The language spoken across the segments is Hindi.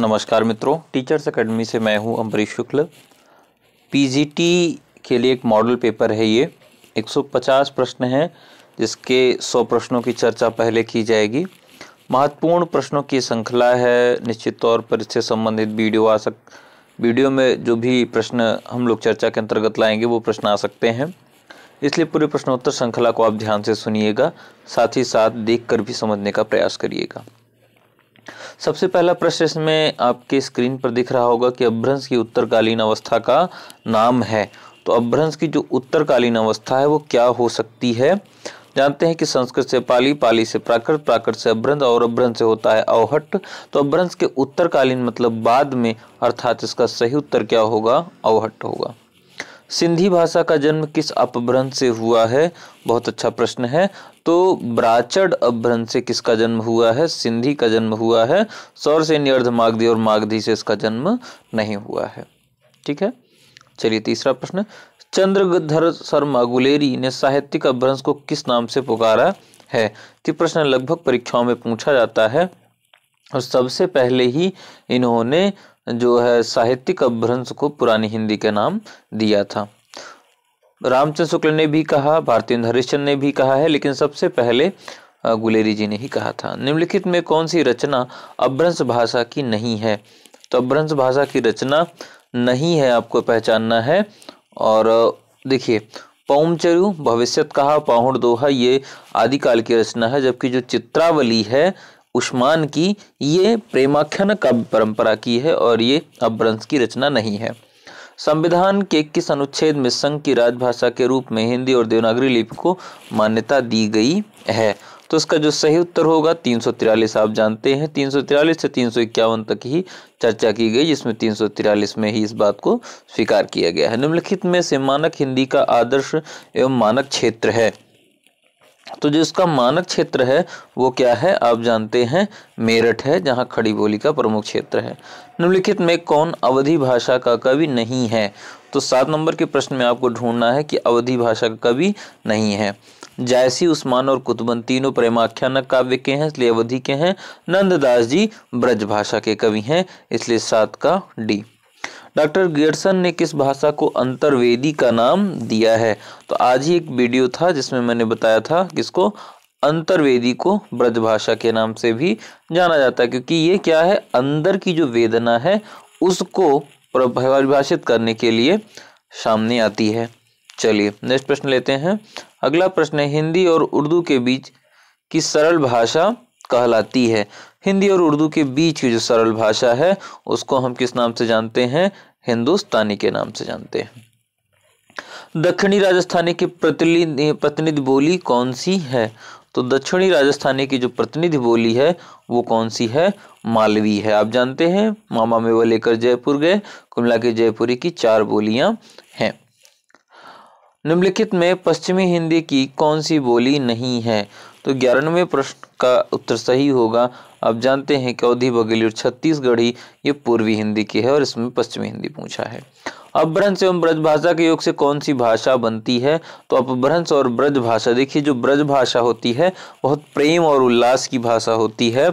नमस्कार मित्रों टीचर्स अकेडमी से मैं हूं अम्बरीश शुक्ल पीजीटी के लिए एक मॉडल पेपर है ये 150 प्रश्न हैं जिसके 100 प्रश्नों की चर्चा पहले की जाएगी महत्वपूर्ण प्रश्नों की श्रृंखला है निश्चित तौर पर इससे संबंधित वीडियो आ सक वीडियो में जो भी प्रश्न हम लोग चर्चा के अंतर्गत लाएंगे वो प्रश्न आ सकते हैं इसलिए पूरे प्रश्नोत्तर श्रृंखला को आप ध्यान से सुनिएगा साथ ही साथ देख भी समझने का प्रयास करिएगा सबसे पहला प्रश्न इसमें आपके स्क्रीन पर दिख रहा होगा कि अभ्रंश की उत्तरकालीन अवस्था का नाम है तो अभ्रंश की जो उत्तरकालीन अवस्था है वो क्या हो सकती है जानते हैं कि संस्कृत से पाली पाली से प्राकृत प्राकृत से अभ्रंश और अभ्रंश से होता है अवहट तो अभ्रंश के उत्तरकालीन मतलब बाद में अर्थात इसका सही उत्तर क्या होगा अवहट होगा सिंधी भाषा का जन्म किस अपभ्रंश से हुआ है बहुत अच्छा प्रश्न है तो ब्राचड अपभ्रंश से किसका जन्म हुआ है सिंधी का जन्म हुआ है सौर से अर्धमागधी और मागधी से इसका जन्म नहीं हुआ है ठीक है चलिए तीसरा प्रश्न चंद्रधर शर्मा गुलेरी ने साहित्यिक अपभ्रंश को किस नाम से पुकारा है ये प्रश्न लगभग परीक्षाओं में पूछा जाता है और सबसे पहले ही इन्होंने जो है साहित्यिक अभ्रंश को पुरानी हिंदी के नाम दिया था रामचंद्र शुक्ल ने भी कहा भारतीय हरिश्चंद ने भी कहा है लेकिन सबसे पहले गुलेरी जी ने ही कहा था निम्नलिखित में कौन सी रचना अभ्रंश भाषा की नहीं है तो अभ्रंश भाषा की रचना नहीं है आपको पहचानना है और देखिए पौमचरु भविष्यत कहा पाहुण दोहा ये आदिकाल की रचना है जबकि जो चित्रावली है उस्मान की ये प्रेमाख्यान काव्य परंपरा की है और ये अपभ्रंश की रचना नहीं है संविधान के किस अनुच्छेद में संघ की राजभाषा के रूप में हिंदी और देवनागरी लिपि को मान्यता दी गई है तो इसका जो सही उत्तर होगा तीन आप जानते हैं तीन से तीन तक ही चर्चा की गई जिसमें तीन में ही इस बात को स्वीकार किया गया है निम्नलिखित में से मानक हिंदी का आदर्श एवं मानक क्षेत्र है तो जो इसका मानक क्षेत्र है वो क्या है आप जानते हैं मेरठ है जहाँ खड़ी बोली का प्रमुख क्षेत्र है निम्नलिखित में कौन अवधि भाषा का कवि नहीं है तो सात नंबर के प्रश्न में आपको ढूंढना है कि अवधि भाषा का कवि नहीं है जायसी उस्मान और कुतुबन तीनों प्रेमाख्यानक काव्य के हैं इसलिए अवधि के हैं नंददास जी ब्रज भाषा के कवि हैं इसलिए सात का डी डॉक्टर गियरसन ने किस भाषा को अंतर्वेदी का नाम दिया है तो आज ही एक वीडियो था जिसमें मैंने बताया था किसको अंतर्वेदी को ब्रजभाषा के नाम से भी जाना जाता है क्योंकि ये क्या है अंदर की जो वेदना है उसको परिभाषित करने के लिए सामने आती है चलिए नेक्स्ट प्रश्न लेते हैं अगला प्रश्न हिंदी और उर्दू के बीच की सरल भाषा कहलाती है हिंदी और उर्दू के बीच की जो सरल भाषा है उसको हम किस नाम से जानते हैं हिंदुस्तानी के नाम से जानते हैं दक्षिणी राजस्थानी की प्रतिनिधि बोली कौन सी है तो दक्षिणी राजस्थानी की जो प्रतिनिधि बोली है वो कौन सी है मालवी है आप जानते हैं मामा वह लेकर जयपुर गए कुमला के जयपुरी की चार बोलियां हैं निम्नलिखित में पश्चिमी हिंदी की कौन सी बोली नहीं है तो ग्यारहवें प्रश्न का उत्तर सही होगा आप जानते हैं कि अवधी बघेली और छत्तीसगढ़ी ये पूर्वी हिंदी की है और इसमें पश्चिमी हिंदी पूछा है अपभ्रंश एवं ब्रजभाषा के योग से कौन सी भाषा बनती है तो अपभ्रंश और ब्रजभाषा देखिए जो ब्रजभाषा होती है बहुत प्रेम और उल्लास की भाषा होती है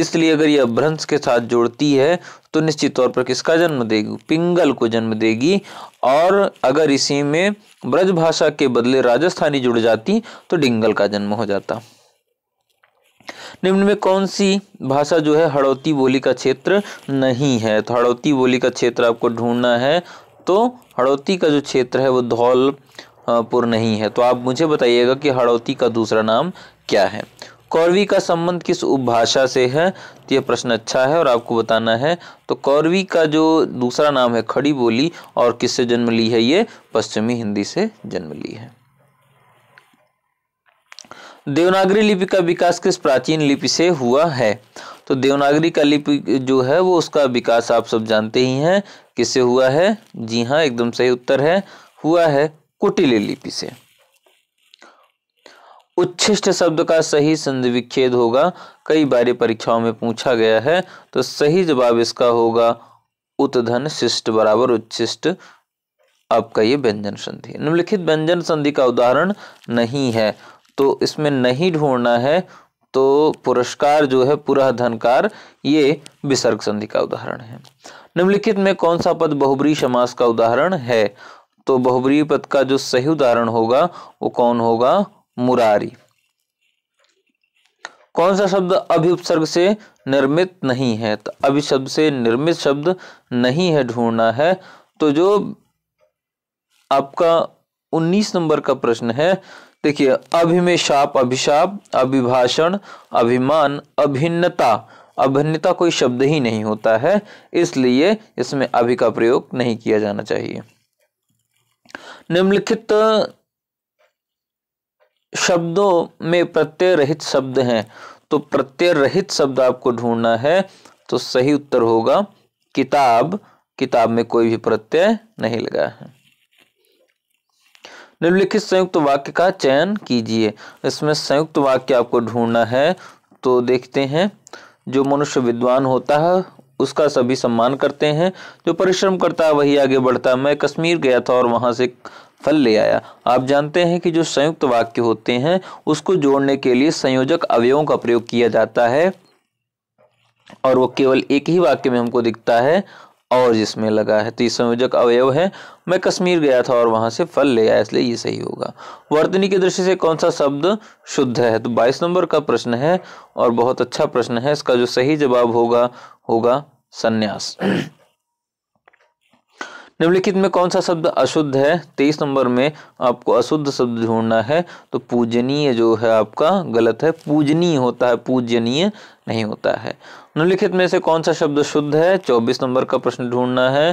इसलिए अगर ये अपभ्रंश के साथ जोड़ती है तो निश्चित तौर पर किसका जन्म देगी पिंगल को जन्म देगी और अगर इसी में ब्रज भाषा के बदले राजस्थानी जुड़ जाती तो डिंगल का जन्म हो जाता निम्न में कौन सी भाषा जो है हड़ौती बोली का क्षेत्र नहीं है तो हड़ौती बोली का क्षेत्र आपको ढूंढना है तो हड़ौती का जो क्षेत्र है वो धौलपुर नहीं है तो आप मुझे बताइएगा कि हड़ौती का दूसरा नाम क्या है कौरवी का संबंध किस उपभाषा से है तो यह प्रश्न अच्छा है और आपको बताना है तो कौरवी का जो दूसरा नाम है खड़ी बोली और किससे जन्म ली है ये पश्चिमी हिंदी से जन्म ली है देवनागरी लिपि का विकास किस प्राचीन लिपि से हुआ है तो देवनागरी का लिपि जो है वो उसका विकास आप सब जानते ही हैं किससे हुआ है जी हाँ एकदम सही उत्तर है हुआ है कुटिल लिपि से उच्छिष्ट शब्द का सही संधि विच्छेद होगा कई बार परीक्षाओं में पूछा गया है तो सही जवाब इसका होगा उत्धन शिष्ट बराबर उच्छिष्ट आपका ये व्यंजन संधि निम्नलिखित व्यंजन संधि का उदाहरण नहीं है तो इसमें नहीं ढूंढना है तो पुरस्कार जो है पुरा धनकार ये विसर्ग संधि का उदाहरण है निम्नलिखित में कौन सा पद बहुबरी समास का उदाहरण है तो बहुबरी पद का जो सही उदाहरण होगा वो कौन होगा मुरारी कौन सा शब्द उपसर्ग से निर्मित नहीं है तो अभि शब्द से निर्मित शब्द नहीं है ढूंढना है तो जो आपका 19 नंबर का प्रश्न है देखिए अभिमेशाप अभिशाप अभिभाषण अभिमान अभिन्नता अभिन्नता कोई शब्द ही नहीं होता है इसलिए इसमें अभि का प्रयोग नहीं किया जाना चाहिए निम्नलिखित शब्दों में प्रत्यय रहित शब्द हैं तो प्रत्यय रहित शब्द आपको ढूंढना है तो सही उत्तर होगा किताब किताब में कोई भी प्रत्यय नहीं लगा है निम्नलिखित संयुक्त वाक्य का चयन कीजिए इसमें संयुक्त वाक्य आपको ढूंढना है तो देखते हैं जो मनुष्य विद्वान होता है उसका सभी सम्मान करते हैं जो परिश्रम करता है वही आगे बढ़ता है मैं कश्मीर गया था और वहां से फल ले आया आप जानते हैं कि जो संयुक्त वाक्य होते हैं उसको जोड़ने के लिए संयोजक अवयवों का प्रयोग किया जाता है और वो केवल एक ही वाक्य में हमको दिखता है और जिसमें लगा है तो ये संयोजक अवयव है मैं कश्मीर गया था और वहां से फल ले आया इसलिए ये सही होगा वर्तनी की दृष्टि से कौन सा शब्द शुद्ध है तो बाईस नंबर का प्रश्न है और बहुत अच्छा प्रश्न है इसका जो सही जवाब होगा होगा संन्यास निम्नलिखित में कौन सा शब्द अशुद्ध है तेईस नंबर में आपको अशुद्ध शब्द ढूंढना है तो पूजनीय जो है आपका गलत है पूजनीय होता है पूजनीय नहीं होता है निम्नलिखित में से कौन सा शब्द शुद्ध है चौबीस नंबर का प्रश्न ढूंढना है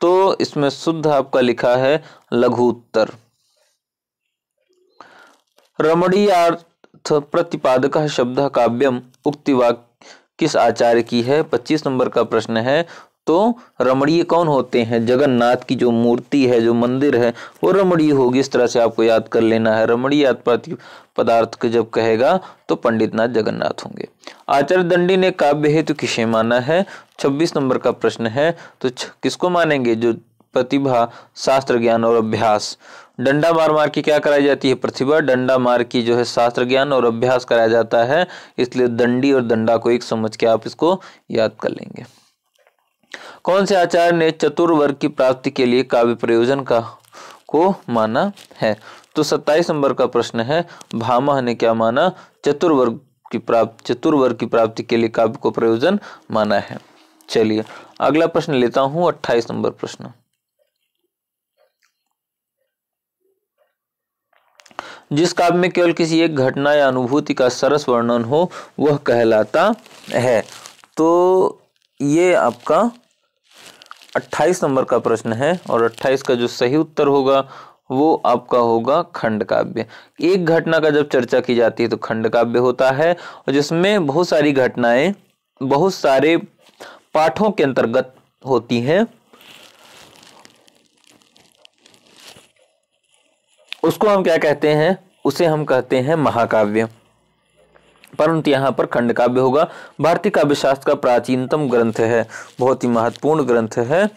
तो इसमें शुद्ध आपका लिखा है लघु उत्तर अर्थ प्रतिपादक शब्द काव्यम उक्तिवाक किस आचार्य की है पच्चीस नंबर का प्रश्न है तो रमणीय कौन होते हैं जगन्नाथ की जो मूर्ति है जो मंदिर है वो रमणीय होगी इस तरह से आपको याद कर लेना है रमणीय पदार्थ को जब कहेगा तो पंडित नाथ जगन्नाथ होंगे आचार्य दंडी ने काव्य हेतु किसे माना है 26 नंबर का प्रश्न है तो किसको मानेंगे जो प्रतिभा शास्त्र ज्ञान और अभ्यास डंडा मार मार की क्या कराई जाती है प्रतिभा डंडा मार की जो है शास्त्र ज्ञान और अभ्यास कराया जाता है इसलिए दंडी और दंडा को एक समझ के आप इसको याद कर लेंगे कौन से आचार्य ने चतुर्वर्ग की प्राप्ति के लिए काव्य प्रयोजन का को माना है तो सत्ताईस नंबर का प्रश्न है भामा ने क्या माना चतुर्वर्ग की प्राप्त चतुर्वर्ग की प्राप्ति के लिए काव्य को प्रयोजन माना है चलिए अगला प्रश्न लेता हूं अट्ठाईस नंबर प्रश्न जिस काव्य में केवल किसी एक घटना या अनुभूति का सरस वर्णन हो वह कहलाता है तो ये आपका 28 नंबर का प्रश्न है और 28 का जो सही उत्तर होगा वो आपका होगा खंड काव्य एक घटना का जब चर्चा की जाती है तो खंड काव्य होता है और जिसमें बहुत सारी घटनाएं बहुत सारे पाठों के अंतर्गत होती हैं उसको हम क्या कहते हैं उसे हम कहते हैं महाकाव्य परंतु यहाँ पर खंड काव्य होगा भारतीय काव्य शास्त्र का प्राचीनतम ग्रंथ है बहुत ही महत्वपूर्ण ग्रंथ है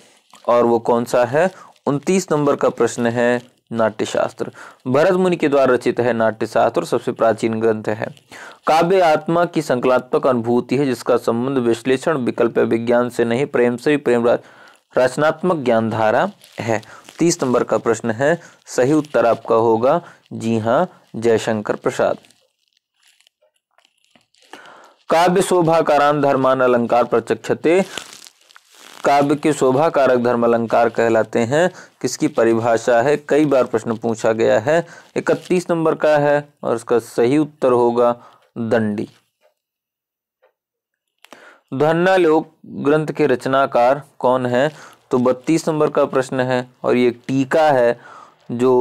और वो कौन सा है उनतीस नंबर का प्रश्न है नाट्यशास्त्र भरत मुनि के द्वारा रचित है नाट्यशास्त्र सबसे प्राचीन ग्रंथ है काव्य आत्मा की संकलात्मक अनुभूति है जिसका संबंध विश्लेषण विकल्प विज्ञान से नहीं प्रेम से प्रेम रचनात्मक ज्ञान धारा है तीस नंबर का प्रश्न है सही उत्तर आपका होगा जी हाँ जयशंकर प्रसाद काव्य शोभा कारण धर्मान अलंकार प्रचक्षते काव्य के शोभा कारक धर्म अलंकार कहलाते हैं किसकी परिभाषा है कई बार प्रश्न पूछा गया है इकतीस नंबर का है और इसका सही उत्तर होगा दंडी धन्ना लोक ग्रंथ के रचनाकार कौन है तो बत्तीस नंबर का प्रश्न है और ये टीका है जो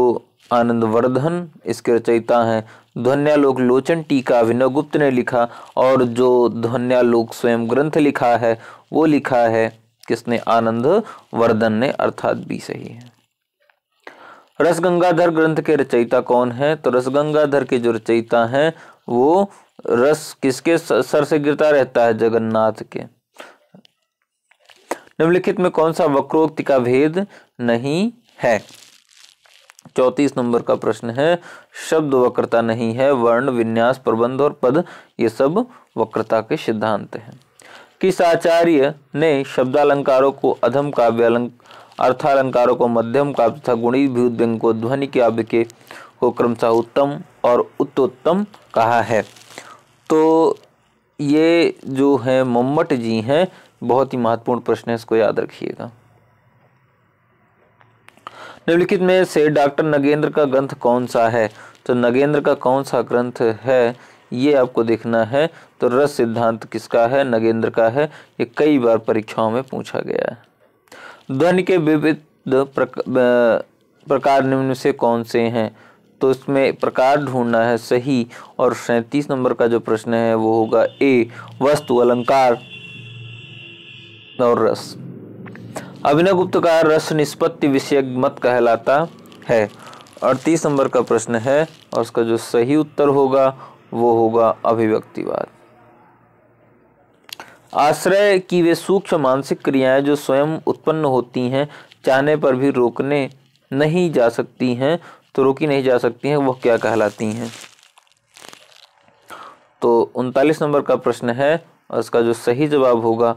आनंदवर्धन इसके रचयिता हैं ध्वन्यालोक लोचन टीका गुप्त ने लिखा और जो ध्वन्यालोक स्वयं ग्रंथ लिखा है वो लिखा है किसने आनंद वर्धन ने अर्थात भी सही है रस गंगाधर ग्रंथ के रचयिता कौन है तो रस गंगाधर के जो रचयिता हैं वो रस किसके सर से गिरता रहता है जगन्नाथ के निम्नलिखित में कौन सा वक्रोक्ति का भेद नहीं है चौतीस नंबर का प्रश्न है शब्द वक्रता नहीं है वर्ण विन्यास प्रबंध और पद ये सब वक्रता के सिद्धांत हैं किस आचार्य ने शब्दालंकारों को अधम काव्य अर्थालंकारों को मध्यम काव्य तथा गुणी भ्युद्यंग को ध्वनि काव्य के को क्रमशः उत्तम और उत्तोत्तम कहा है तो ये जो है मम्मट जी हैं बहुत ही महत्वपूर्ण प्रश्न है इसको याद रखिएगा निम्नलिखित में से डॉक्टर नगेंद्र का ग्रंथ कौन सा है तो नगेंद्र का कौन सा ग्रंथ है ये आपको देखना है तो रस सिद्धांत किसका है नगेंद्र का है ये कई बार परीक्षाओं में पूछा गया है ध्वनि के विविध प्रकार निम्न से कौन से हैं तो इसमें प्रकार ढूंढना है सही और सैंतीस नंबर का जो प्रश्न है वो होगा ए वस्तु अलंकार और रस अभिनय गुप्त का रस निष्पत्ति विषय मत कहलाता है अड़तीस नंबर का प्रश्न है और उसका जो सही उत्तर होगा वो होगा अभिव्यक्तिवाद आश्रय की वे सूक्ष्म मानसिक क्रियाएं जो स्वयं उत्पन्न होती हैं चाहने पर भी रोकने नहीं जा सकती हैं तो रोकी नहीं जा सकती हैं वह क्या कहलाती हैं तो उनतालीस नंबर का प्रश्न है और इसका जो सही जवाब होगा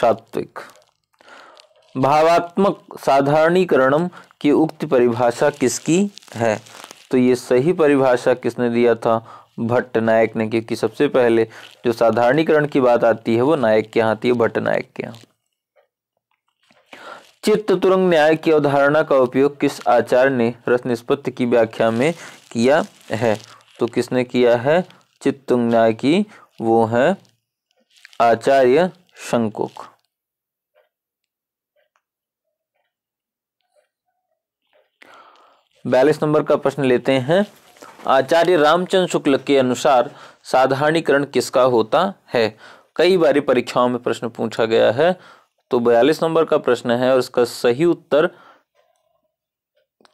सात्विक भावात्मक साधारणीकरण की उक्त परिभाषा किसकी है तो ये सही परिभाषा किसने दिया था भट्ट नायक ने क्योंकि सबसे पहले जो साधारणीकरण की बात आती है वो नायक के यहाँ आती है भट्ट नायक के चित्त तुरंग न्याय की अवधारणा का उपयोग किस आचार्य ने रस निष्पत्ति की व्याख्या में किया है तो किसने किया है चित्त न्याय की वो है आचार्य शंकुक बयालीस नंबर का प्रश्न लेते हैं आचार्य रामचंद्र शुक्ल के अनुसार साधारणीकरण किसका होता है कई बारी परीक्षाओं में प्रश्न पूछा गया है तो बयालीस नंबर का प्रश्न है और इसका सही उत्तर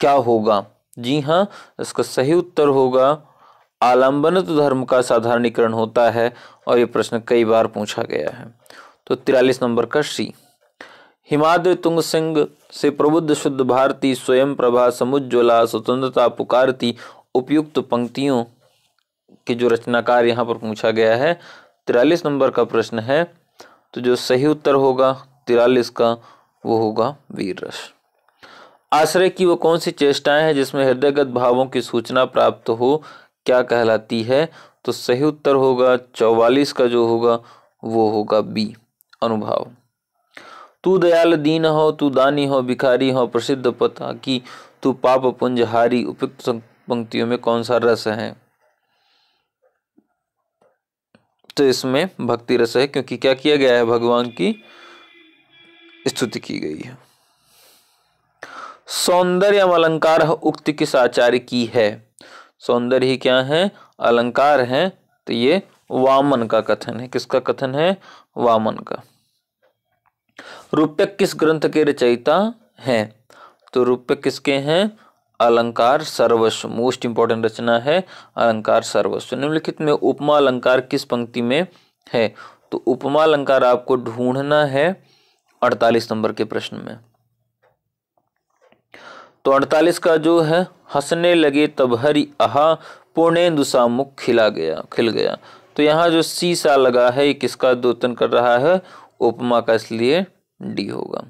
क्या होगा जी हाँ इसका सही उत्तर होगा आलंबन धर्म का साधारणीकरण होता है और ये प्रश्न कई बार पूछा गया है तो तिरालीस नंबर का सी हिमाद्य तुंग सिंह से प्रबुद्ध शुद्ध भारती स्वयं प्रभा समुज्ज्वला स्वतंत्रता पुकारती उपयुक्त पंक्तियों के जो रचनाकार यहाँ पर पूछा गया है तिरालीस नंबर का प्रश्न है तो जो सही उत्तर होगा तिरालीस का वो होगा वीर रस आश्रय की वो कौन सी चेष्टाएं हैं जिसमें हृदयगत भावों की सूचना प्राप्त हो क्या कहलाती है तो सही उत्तर होगा चौवालीस का जो होगा वो होगा बी अनुभाव तू दयाल दीन हो तू दानी हो भिखारी हो प्रसिद्ध पता की तू पाप पुंज हारी उपयुक्त पंक्तियों में कौन सा रस है तो इसमें भक्ति रस है क्योंकि क्या किया गया है भगवान की स्तुति की गई है सौंदर्य अलंकार उक्ति किस आचार्य की है सौंदर्य ही क्या है अलंकार है तो ये वामन का कथन है किसका कथन है वामन का रूपक किस ग्रंथ के रचयिता हैं तो रूपक किसके हैं अलंकार सर्वस्व मोस्ट इंपॉर्टेंट रचना है अलंकार सर्वस्व निम्नलिखित में उपमा अलंकार किस पंक्ति में है तो उपमा अलंकार आपको ढूंढना है अड़तालीस नंबर के प्रश्न में तो अड़तालीस का जो है हंसने लगे तब हरि आहा पूर्णेन्दु सा मुख खिला गया खिल गया तो यहाँ जो सी सा लगा है ये किसका दोतन कर रहा है उपमा का इसलिए डी होगा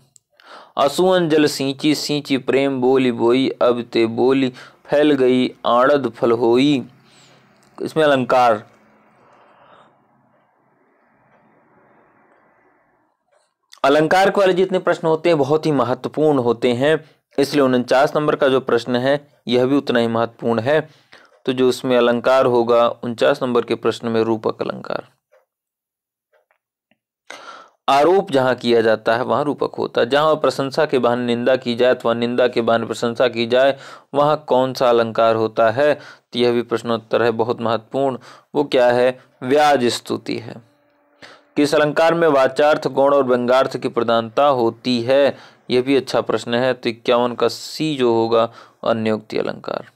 असुअन जल सींची सींची प्रेम बोली बोई अब ते बोली फैल गई आड़द फल होई इसमें अलंकार अलंकार वाले जितने प्रश्न होते हैं बहुत ही महत्वपूर्ण होते हैं इसलिए उनचास नंबर का जो प्रश्न है यह भी उतना ही महत्वपूर्ण है तो जो उसमें अलंकार होगा उनचास नंबर के प्रश्न में रूपक अलंकार आरोप जहाँ किया जाता है वहाँ रूपक होता है जहाँ प्रशंसा के बहाने निंदा की जाए अथवा निंदा के बहाने प्रशंसा की जाए वहाँ कौन सा अलंकार होता है तो यह भी प्रश्नोत्तर है बहुत महत्वपूर्ण वो क्या है व्याज स्तुति है किस अलंकार में वाचार्थ गौण और व्यंगार्थ की प्रधानता होती है यह भी अच्छा प्रश्न है तो इक्यावन का सी जो होगा अन्योक्ति अलंकार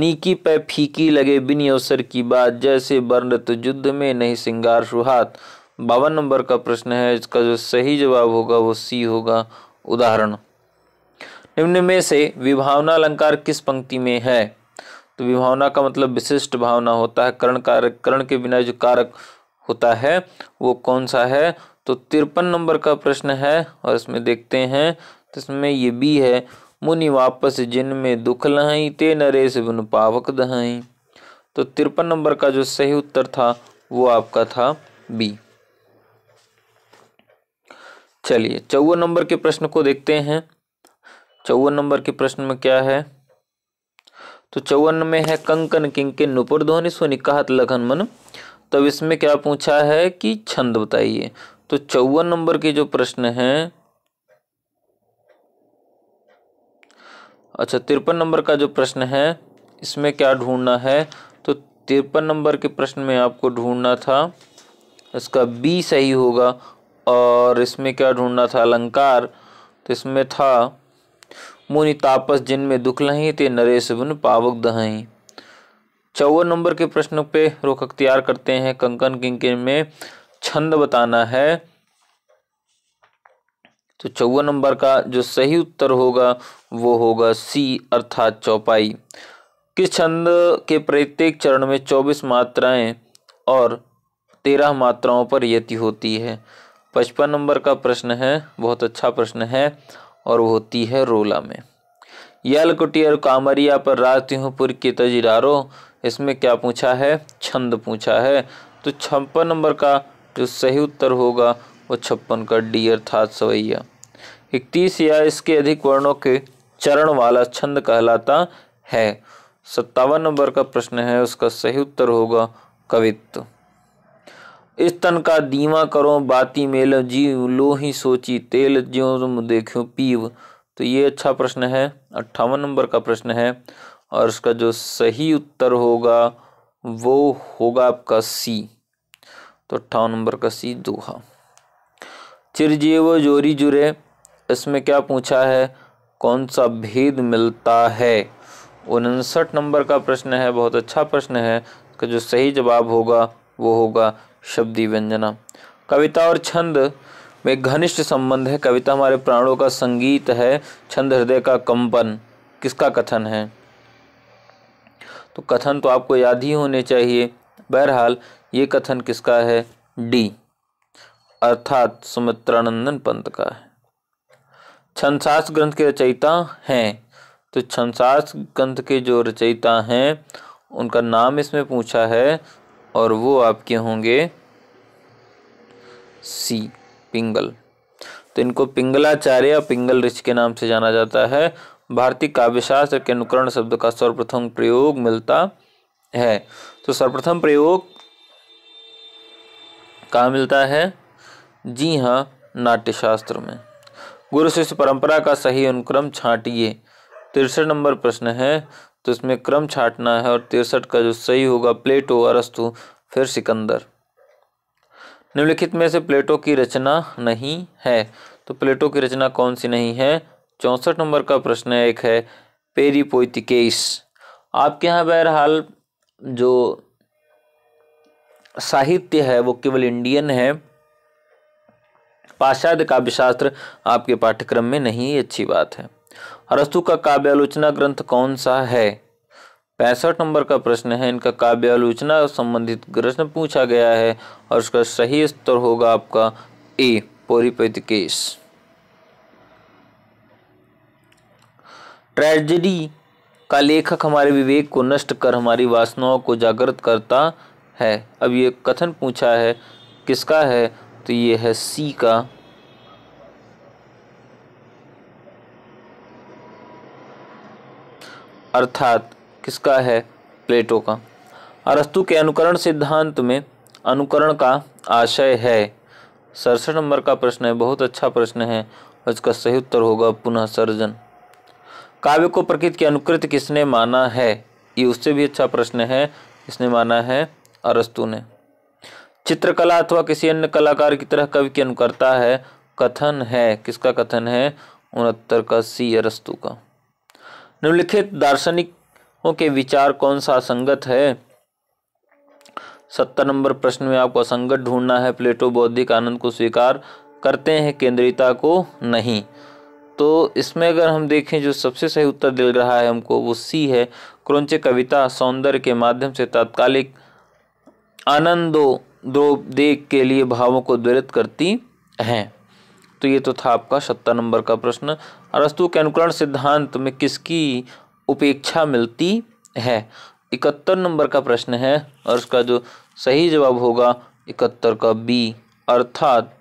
नीकी पे फीकी लगे बिन अवसर की बात जैसे वर्ण युद्ध में नहीं सिंगार सुहात बावन नंबर का प्रश्न है इसका जो सही जवाब होगा वो सी होगा उदाहरण निम्न में से विभावना अलंकार किस पंक्ति में है तो विभावना का मतलब विशिष्ट भावना होता है करण कारक करण के बिना जो कारक होता है वो कौन सा है तो तिरपन नंबर का प्रश्न है और इसमें देखते हैं तो इसमें ये बी है मुनि वापस जिन में दुख लहाई ते नरेश बिन पावक दहाई तो तिरपन नंबर का जो सही उत्तर था वो आपका था बी चलिए चौवन नंबर के प्रश्न को देखते हैं चौवन नंबर के प्रश्न में क्या है तो चौवन में है कंकन किंग के नुपुर ध्वनि सुनी कहत लखन मन तब इसमें क्या पूछा है कि छंद बताइए तो चौवन नंबर के जो प्रश्न है अच्छा तिरपन नंबर का जो प्रश्न है इसमें क्या ढूंढना है तो तिरपन नंबर के प्रश्न में आपको ढूंढना था इसका बी सही होगा और इसमें क्या ढूंढना था अलंकार तो इसमें था मुनि तापस जिनमें दुख लही थे नरेश बुन पावक दही चौवन नंबर के प्रश्न पे रोक अख्तियार करते हैं कंकन किंकन में छंद बताना है तो चौवन नंबर का जो सही उत्तर होगा वो होगा सी अर्थात चौपाई किस छंद के प्रत्येक चरण में चौबीस मात्राएं और तेरह मात्राओं पर यति होती है पचपन नंबर का प्रश्न है बहुत अच्छा प्रश्न है और वो होती है रोला में यल कुटियर कामरिया पर राज त्योहपुर के तजिरारो इसमें क्या पूछा है छंद पूछा है तो छप्पन नंबर का जो सही उत्तर होगा वो छप्पन का डी अर्थात सवैया इकतीस या इसके अधिक वर्णों के चरण वाला छंद कहलाता है सत्तावन नंबर का प्रश्न है उसका सही उत्तर होगा कवित्व इस तन का दीवा करो बाती मेल जीव लो ही सोची तेल ज्यो तुम देखो पीव तो ये अच्छा प्रश्न है अट्ठावन नंबर का प्रश्न है और इसका जो सही उत्तर होगा वो होगा आपका सी तो अट्ठावन नंबर का सी दोहा वो जोरी जुरे इसमें क्या पूछा है कौन सा भेद मिलता है उनसठ नंबर का प्रश्न है बहुत अच्छा प्रश्न है इसका जो सही जवाब होगा वो होगा शब्दी व्यंजना कविता और छंद में घनिष्ठ संबंध है कविता हमारे प्राणों का संगीत है छंद हृदय का कंपन किसका कथन है तो कथन तो आपको याद ही होने चाहिए बहरहाल ये कथन किसका है डी अर्थात सुमित्रानंदन पंत का है छंदास ग्रंथ के रचयिता हैं तो छंदास ग्रंथ के जो रचयिता हैं उनका नाम इसमें पूछा है और वो आपके होंगे सी पिंगल तो इनको पिंगलाचार्य या पिंगल ऋषि के नाम से जाना जाता है भारतीय काव्यशास्त्र के अनुकरण शब्द का सर्वप्रथम प्रयोग मिलता है तो सर्वप्रथम प्रयोग कहाँ मिलता है जी हाँ नाट्यशास्त्र में गुरु शिष्य परंपरा का सही अनुक्रम छाटिए तिरसठ नंबर प्रश्न है तो इसमें क्रम छाटना है और तिरसठ का जो सही होगा प्लेटो अरस्तु फिर सिकंदर निम्नलिखित में से प्लेटो की रचना नहीं है तो प्लेटो की रचना कौन सी नहीं है चौंसठ नंबर का प्रश्न एक है पेरी आपके यहाँ बहरहाल जो साहित्य है वो केवल इंडियन है पाश्चात्य काव्यशास्त्र आपके पाठ्यक्रम में नहीं अच्छी बात है अरस्तु का काव्यालोचना ग्रंथ कौन सा है पैंसठ नंबर का प्रश्न है इनका काव्यालोचना संबंधित प्रश्न पूछा गया है और उसका सही उत्तर होगा आपका ए केस ट्रेजडी का लेखक हमारे विवेक को नष्ट कर हमारी वासनाओं को जागृत करता है अब ये कथन पूछा है किसका है तो ये है सी का अर्थात किसका है प्लेटो का अरस्तु के अनुकरण सिद्धांत में अनुकरण का आशय है सड़सठ नंबर का प्रश्न है बहुत अच्छा प्रश्न है इसका सही उत्तर होगा पुनः सर्जन काव्य को प्रकृति के अनुकृत किसने माना है ये उससे भी अच्छा प्रश्न है इसने माना है अरस्तु ने चित्रकला अथवा किसी अन्य कलाकार की तरह कवि की अनुकरता है कथन है किसका कथन है उनहत्तर का सी अरस्तु का निम्नलिखित दार्शनिकों के विचार कौन सा संगत है सत्तर नंबर प्रश्न में आपको संगत ढूंढना है प्लेटो बौद्धिक आनंद को स्वीकार करते हैं केंद्रिता को नहीं तो इसमें अगर हम देखें जो सबसे सही उत्तर दे रहा है हमको वो सी है क्रोंचे कविता सौंदर्य के माध्यम से तात्कालिक आनंदो द्रोप देख के लिए भावों को द्वरित करती हैं तो ये तो था आपका सत्तर नंबर का प्रश्न अरस्तु के अनुकरण सिद्धांत में किसकी उपेक्षा मिलती है इकहत्तर नंबर का प्रश्न है और उसका जो सही जवाब होगा इकहत्तर का बी अर्थात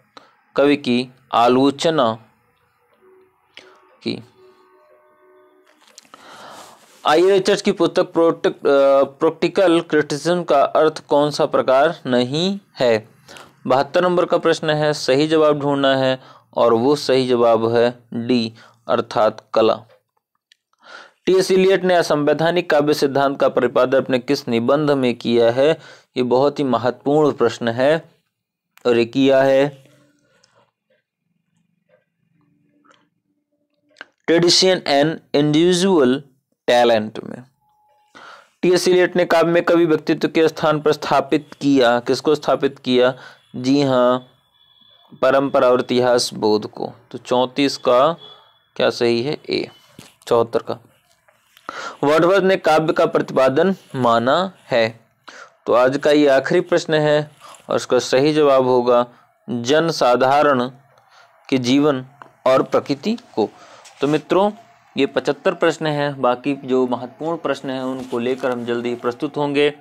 कवि की आलोचना की आई रिचर्स की पुस्तक प्रोक्टिकल क्रिटिसिज्म का अर्थ कौन सा प्रकार नहीं है बहत्तर नंबर का प्रश्न है सही जवाब ढूंढना है और वो सही जवाब है डी अर्थात कला टी एस इलियट ने असंवैधानिक काव्य सिद्धांत का प्रतिपादन अपने किस निबंध में किया है ये बहुत ही महत्वपूर्ण प्रश्न है और ये किया है ट्रेडिशन एंड इंडिविजुअल टैलेंट में टी एस इलियट ने काव्य में कवि व्यक्तित्व के स्थान पर स्थापित किया किसको स्थापित किया जी हाँ परंपरा और इतिहास बोध को तो चौंतीस का क्या सही है ए चौहत्तर का वर्डवर्थ ने काव्य का प्रतिपादन माना है तो आज का ये आखिरी प्रश्न है और इसका सही जवाब होगा जन साधारण के जीवन और प्रकृति को तो मित्रों ये पचहत्तर प्रश्न हैं बाकी जो महत्वपूर्ण प्रश्न हैं उनको लेकर हम जल्दी प्रस्तुत होंगे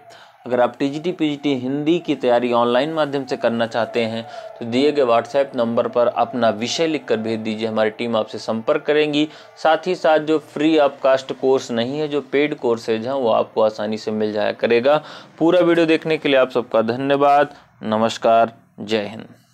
अगर आप T G T P G T Hindi की तैयारी ऑनलाइन माध्यम से करना चाहते हैं तो दिए गए व्हाट्सएप नंबर पर अपना विषय लिखकर भेज दीजिए हमारी टीम आपसे संपर्क करेंगी साथ ही साथ जो फ्री अपकास्ट कोर्स नहीं है जो पेड कोर्सेज हैं वो आपको आसानी से मिल जाया करेगा पूरा वीडियो देखने के लिए आप सबका धन्यवाद नमस्कार जय हिंद